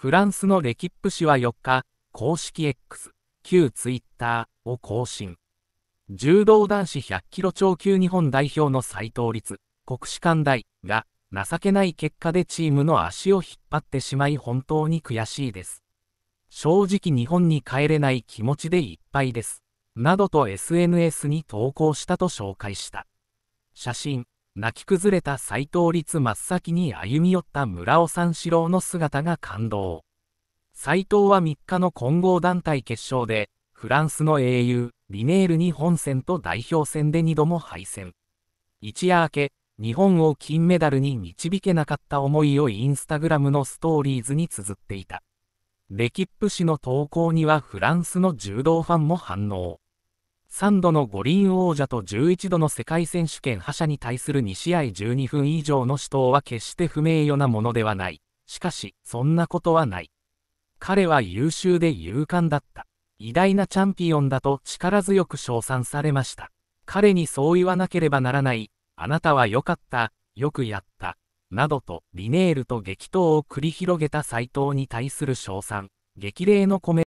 フランスのレキップ氏は4日、公式 X、旧ツイッターを更新。柔道男子100キロ超級日本代表の斉藤率、国士舘大が、情けない結果でチームの足を引っ張ってしまい本当に悔しいです。正直日本に帰れない気持ちでいっぱいです。などと SNS に投稿したと紹介した。写真、泣き崩れた斎藤律真っ先に歩み寄った村尾三四郎の姿が感動。斎藤は3日の混合団体決勝で、フランスの英雄、リネールに本戦と代表戦で2度も敗戦。一夜明け、日本を金メダルに導けなかった思いをインスタグラムのストーリーズに綴っていた。レキップ氏の投稿にはフランスの柔道ファンも反応。3度の五輪王者と11度の世界選手権覇者に対する2試合12分以上の死闘は決して不名誉なものではない。しかし、そんなことはない。彼は優秀で勇敢だった。偉大なチャンピオンだと力強く称賛されました。彼にそう言わなければならない。あなたは良かった。よくやった。などと、リネールと激闘を繰り広げた斎藤に対する称賛。激励のコメ